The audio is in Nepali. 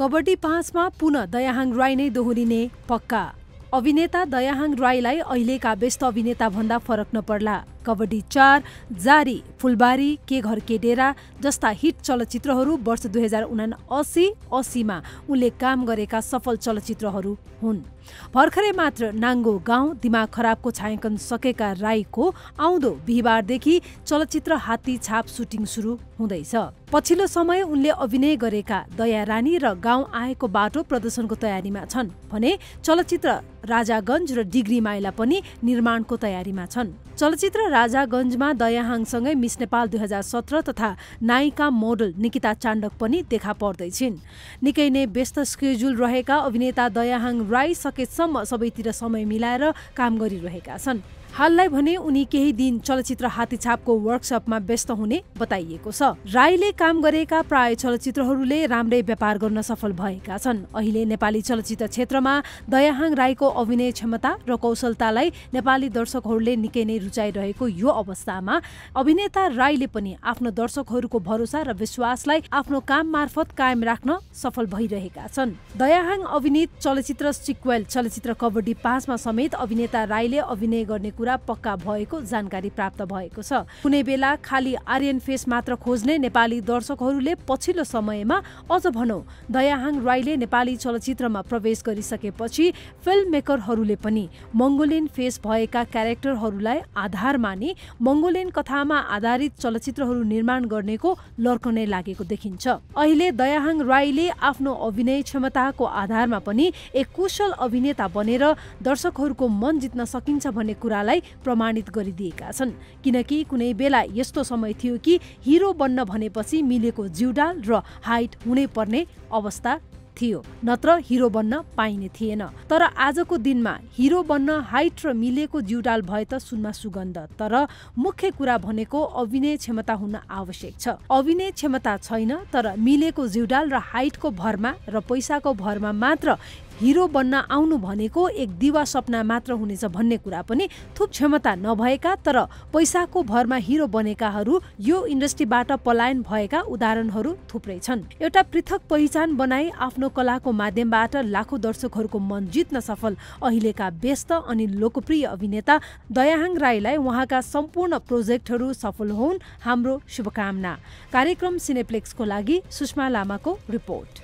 कबड्डी पाँचमा पुनः दयाहाङ राई नै दोहोरिने पक्का अभिनेता दयाहाङ राईलाई अहिलेका व्यस्त अभिनेताभन्दा फरक नपर्ला कबड्डी चार जारी फुलबारी के घर के डेरा जस्ता हिट चलचित्रहरू वर्ष दुई हजार उना असी असीमा उनले काम गरेका सफल चलचित्रहरू हुन् भर्खरै मात्र नाङ्गो गाउँ दिमाग खराबको छायाङ्कन सकेका राईको आउँदो बिहिबारदेखि चलचित्र हात्ती छाप सुटिङ सुरु हुँदैछ पछिल्लो समय उनले अभिनय गरेका दया रानी र गाउँ आएको बाटो प्रदर्शनको तयारीमा छन् भने चलचित्र राजागञ्ज र डिग्री माइला पनि निर्माणको तयारीमा छन् चलचित्र राजागञ्जमा दयाहाङसँगै मिस नेपाल दुई हजार सत्र तथा नायिका मोडल निकिता चाण्डक पनि देखा पर्दैछिन् निकै नै व्यस्त स्केड्युल रहेका अभिनेता दयाहाङ राई सकेसम्म सबैतिर समय मिलाएर काम गरिरहेका छन् हाललाई भने उनी केही दिन चलचित्र हातीछापको वर्कसपमा व्यस्त हुने बताइएको छ राईले काम गरेका प्राय चलचित्रहरूले राम्रै व्यापार गर्न सफल भएका छन् अहिले नेपाली चलचित्र क्षेत्रमा दयाहाङ राईको अभिनय क्षमता र कौशलतालाई नेपाली दर्शकहरूले निकै नै रुचाइरहेको यो अवस्थामा अभिनेता राईले पनि आफ्नो दर्शकहरूको भरोसा र विश्वासलाई आफ्नो काम मार्फत कायम राख्न सफल भइरहेका छन् दयाहाङ अभिनीत चलचित्र सिक्वेल चलचित्र कबड्डी पाँचमा समेत अभिनेता राईले अभिनय गर्ने कुरा पक्का भएको जानकारी प्राप्त भएको छ कुनै बेला खाली आर्यन फेस मात्र खोज्ने नेपाली दर्शकहरूले पछिल्लो समयमा अझ भनौ दयाहाङ राईले नेपाली चलचित्रमा प्रवेश गरिसकेपछि फिल्म मेकरहरूले पनि मङ्गोलियन फेस भएका क्यारेक्टरहरूलाई आधार मानि मङ्गोलियन कथामा आधारित चलचित्रहरू निर्माण गर्नेको लर्कनै लागेको देखिन्छ अहिले दयाहाङ राईले आफ्नो अभिनय क्षमताको आधारमा पनि एक कुशल अभिनेता बनेर दर्शकहरूको मन जित्न सकिन्छ भन्ने कुरालाई भएकालाई प्रमाणित गरिदिएका छन् किनकि कुनै बेला यस्तो समय थियो कि हिरो बन्न भनेपछि मिलेको जिउडाल र हाइट हुनै पर्ने अवस्था थियो नत्र हिरो बन्न पाइने थिएन तर आजको दिनमा हिरो बन्न हाइट र मिलेको जिउडाल भए त सुनमा सुगन्ध तर मुख्य कुरा भनेको अभिनय क्षमता हुन आवश्यक छ अभिनय क्षमता छैन तर मिलेको जिउडाल र हाइटको भरमा र पैसाको भरमा मात्र हिरो बन्न आउनु भनेको एक दिवा सपना मात्र हुनेछ भन्ने कुरा पनि थुप क्षमता नभएका तर पैसाको भरमा हिरो बनेकाहरू यो इन्डस्ट्रीबाट पलायन भएका उदाहरणहरू थुप्रै छन् एउटा पृथक पहिचान बनाई आफ्नो कलाको माध्यमबाट लाखौँ दर्शकहरूको मन जित्न सफल अहिलेका व्यस्त अनि लोकप्रिय अभिनेता दयाहाङ राईलाई उहाँका सम्पूर्ण प्रोजेक्टहरू सफल हुन् हाम्रो शुभकामना कार्यक्रम सिनेप्लेक्सको लागि सुषमा लामाको रिपोर्ट